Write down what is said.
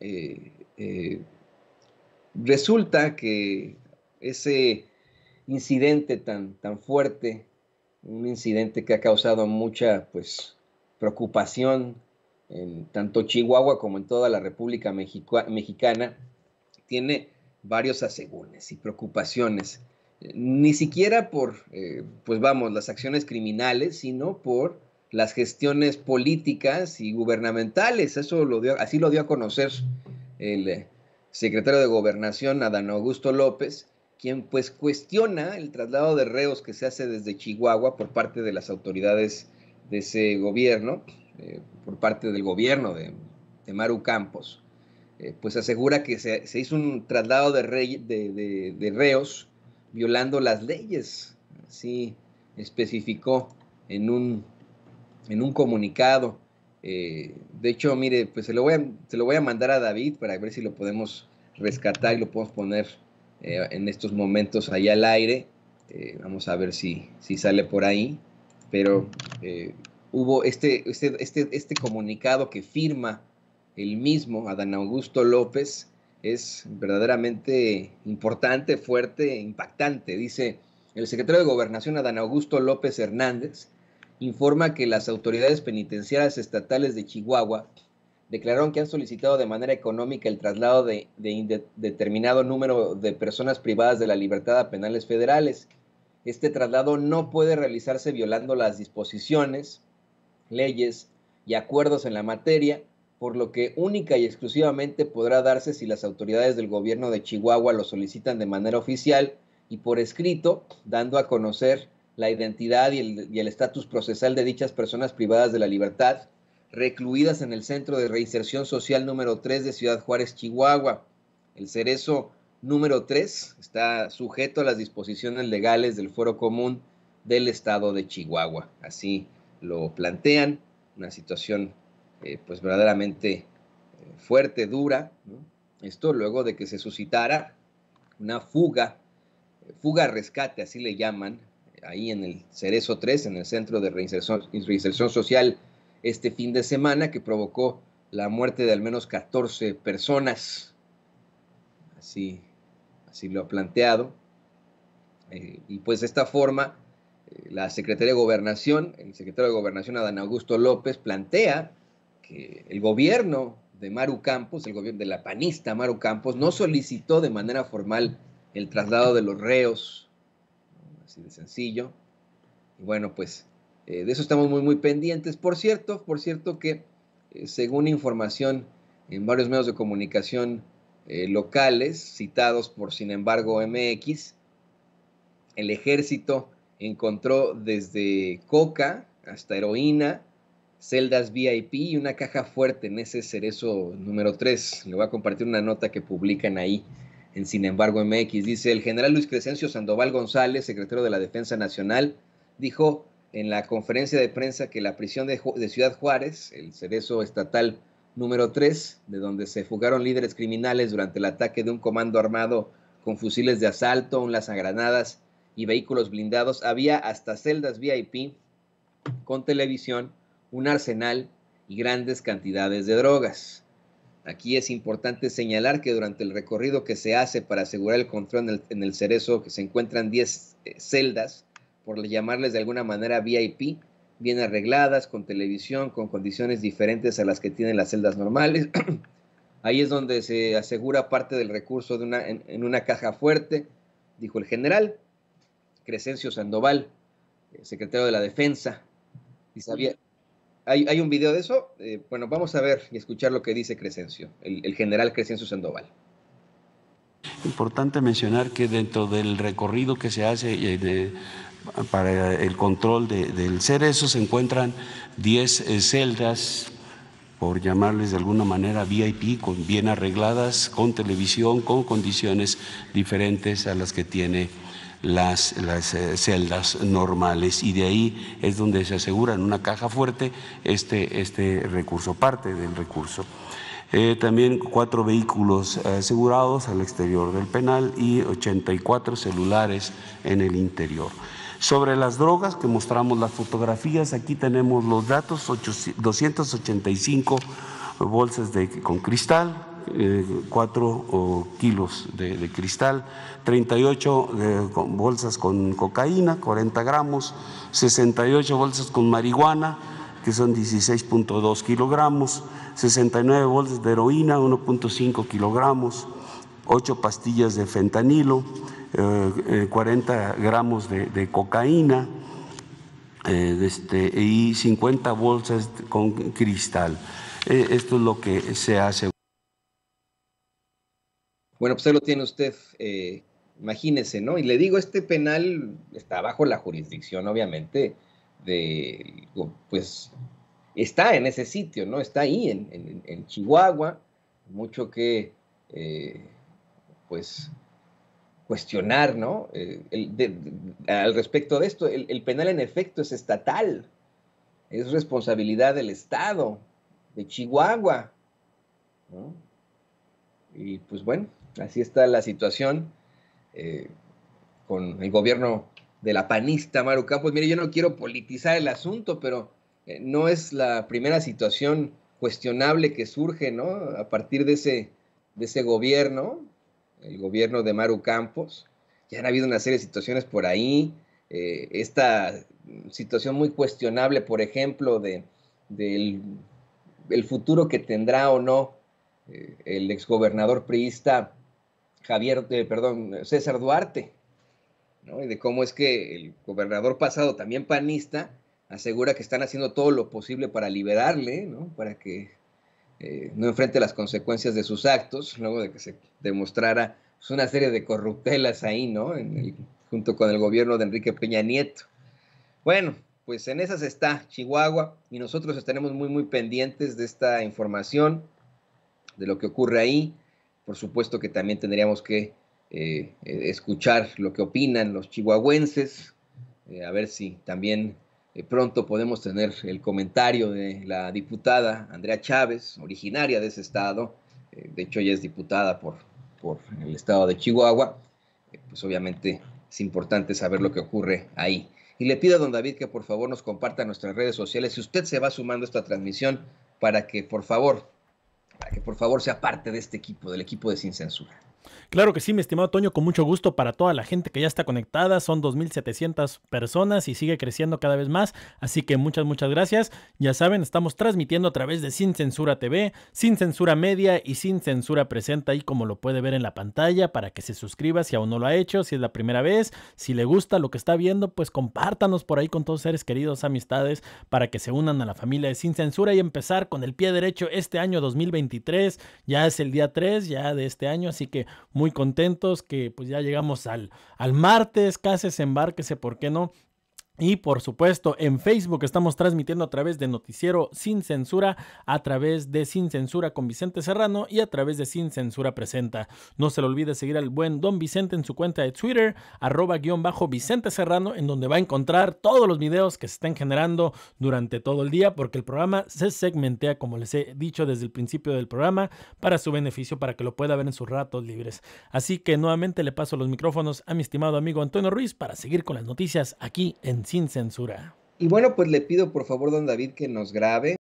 Eh, resulta que ese incidente tan, tan fuerte, un incidente que ha causado mucha pues, preocupación en tanto Chihuahua como en toda la República Mexicana, tiene varios asegúnes y preocupaciones, eh, ni siquiera por, eh, pues vamos, las acciones criminales, sino por las gestiones políticas y gubernamentales. Eso lo dio, así lo dio a conocer el eh, secretario de Gobernación, Adán Augusto López, quien pues cuestiona el traslado de reos que se hace desde Chihuahua por parte de las autoridades de ese gobierno, eh, por parte del gobierno de, Maru Campos. Eh, pues asegura que se, hizo un traslado de, de reos violando las leyes, así especificó en un en un comunicado. Eh, de hecho, mire, pues se lo, voy a, se lo voy a mandar a David para ver si lo podemos rescatar y lo podemos poner eh, en estos momentos allá al aire. Eh, vamos a ver si, sale por ahí. Pero hubo este, este, este, este comunicado que firma el mismo Adán Augusto López. Es verdaderamente importante, fuerte, impactante. Dice el secretario de Gobernación, Adán Augusto López Hernández, informa que las autoridades penitenciarias estatales de Chihuahua declararon que han solicitado de manera económica el traslado de, determinado número de personas privadas de la libertad a penales federales. Este traslado no puede realizarse violando las disposiciones, leyes y acuerdos en la materia, por lo que única y exclusivamente podrá darse si las autoridades del gobierno de Chihuahua lo solicitan de manera oficial y por escrito, dando a conocer la identidad y el estatus procesal de dichas personas privadas de la libertad, recluidas en el Centro de Reinserción Social número 3 de Ciudad Juárez, Chihuahua. El cerezo número 3 está sujeto a las disposiciones legales del Foro Común del Estado de Chihuahua. Así lo plantean, una situación eh, pues verdaderamente eh, fuerte, dura. ¿no? Esto luego de que se suscitara una fuga, fuga rescate, así le llaman, ahí en el Cerezo 3, en el Centro de Reinserción, Social, este fin de semana, que provocó la muerte de al menos 14 personas. Así, así lo ha planteado. Eh, y pues de esta forma, eh, la Secretaría de Gobernación, el secretario de Gobernación Adán Augusto López, plantea que el gobierno de Maru Campos, el gobierno de la panista Maru Campos, no solicitó de manera formal el traslado de los reos de sencillo. Y bueno, pues eh, de eso estamos muy, muy pendientes. Por cierto, por cierto que eh, según información en varios medios de comunicación eh, locales, citados por Sin embargo MX, el ejército encontró desde coca hasta heroína, celdas VIP y una caja fuerte en ese cerezo número 3. Le voy a compartir una nota que publican ahí en Sin embargo MX. Dice el general Luis Crescencio Sandoval González, secretario de la Defensa Nacional, dijo en la conferencia de prensa que la prisión de, Ciudad Juárez, el cerezo estatal número 3, de donde se fugaron líderes criminales durante el ataque de un comando armado con fusiles de asalto, un lanzagranadas y vehículos blindados, había hasta celdas VIP con televisión, un arsenal y grandes cantidades de drogas. Aquí es importante señalar que durante el recorrido que se hace para asegurar el control en el, cerezo, que se encuentran 10 eh, celdas, por llamarles de alguna manera VIP, bien arregladas, con televisión, con condiciones diferentes a las que tienen las celdas normales. Ahí es donde se asegura parte del recurso de una, en, una caja fuerte, dijo el general Crescencio Sandoval, eh, secretario de la Defensa. Y sabía, hay, un video de eso. Eh, bueno, vamos a ver y escuchar lo que dice Crescencio, el, general Crescencio Sandoval. Importante mencionar que dentro del recorrido que se hace eh, para el control del cerezo se encuentran 10 eh, celdas, por llamarles de alguna manera VIP, bien arregladas, con televisión, con condiciones diferentes a las que tiene las, las eh, celdas normales y de ahí es donde se asegura en una caja fuerte este, este recurso, parte del recurso. Eh, también cuatro vehículos eh, asegurados al exterior del penal y 84 celulares en el interior. Sobre las drogas, que mostramos las fotografías, aquí tenemos los datos, 285 bolsas de, con cristal, 4 eh, kilos de, cristal, 38 eh, bolsas con cocaína, 40 gramos, 68 bolsas con marihuana, que son 16.2 kilogramos, 69 bolsas de heroína, 1.5 kilogramos, 8 pastillas de fentanilo, 40 eh, gramos de, de cocaína este, y 50 bolsas con cristal. esto es lo que se hace. Bueno, pues ahí lo tiene usted, eh, imagínese, ¿no? Y le digo, este penal está bajo la jurisdicción, obviamente, de, pues, está en ese sitio, ¿no? Está ahí, en, Chihuahua, mucho que, eh, pues, cuestionar, ¿no? Eh, al respecto de esto, el, el, penal en efecto es estatal, es responsabilidad del Estado, de Chihuahua, ¿no? Y pues bueno, Así está la situación eh, con el gobierno de la panista Maru Campos. Mire, yo no quiero politizar el asunto, pero eh, no es la primera situación cuestionable que surge, ¿no? A partir de ese, de ese gobierno, el gobierno de Maru Campos. Ya han habido una serie de situaciones por ahí. Eh, esta situación muy cuestionable, por ejemplo, de, del el futuro que tendrá o no el exgobernador priista Javier, eh, perdón, César Duarte, ¿no? Y de cómo es que el gobernador pasado, también panista, asegura que están haciendo todo lo posible para liberarle, ¿no? Para que eh, no enfrente las consecuencias de sus actos, luego de que se demostrara pues, una serie de corruptelas ahí, ¿no? junto con el gobierno de Enrique Peña Nieto. Bueno, pues en esas está Chihuahua y nosotros estaremos muy, muy pendientes de esta información, de lo que ocurre ahí. Por supuesto que también tendríamos que eh, eh, escuchar lo que opinan los chihuahuenses, eh, a ver si también pronto podemos tener el comentario de la diputada Andrea Chávez, originaria de ese estado, de hecho ella es diputada por, por el estado de Chihuahua, pues obviamente es importante saber lo que ocurre ahí. Y le pido a don David que por favor nos comparta nuestras redes sociales. Si usted se va sumando a esta transmisión, para que por favor que por favor sea parte de este equipo, del equipo de Sin Censura. Claro que sí, mi estimado Toño, con mucho gusto para toda la gente que ya está conectada. Son 2.700 personas y sigue creciendo cada vez más. Así que muchas, muchas gracias. Ya saben, estamos transmitiendo a través de Sin Censura TV, Sin Censura Media y Sin Censura Presenta, ahí como lo puede ver en la pantalla, para que se suscriba si aún no lo ha hecho, si es la primera vez. Si le gusta lo que está viendo, pues compártanos por ahí con todos seres queridos, amistades, para que se unan a la familia de Sin Censura y empezar con el pie derecho este año 2023. Ya es el día 3 ya de este año, así que muy contentos que pues ya llegamos al, al martes, casi embarquese, ¿por qué no? Y por supuesto, en Facebook estamos transmitiendo a través de Noticiero Sin Censura, a través de Sin Censura con Vicente Serrano y a través de Sin Censura Presenta. No se le olvide seguir al buen Don Vicente en su cuenta de Twitter, arroba guión bajo Vicente Serrano, en donde va a encontrar todos los videos que se estén generando durante todo el día, porque el programa se segmentea, como les he dicho desde el principio del programa, para su beneficio, para que lo pueda ver en sus ratos libres. Así que nuevamente le paso los micrófonos a mi estimado amigo Antonio Ruiz para seguir con las noticias aquí en sin censura. Y bueno, pues le pido por favor, don David, que nos grabe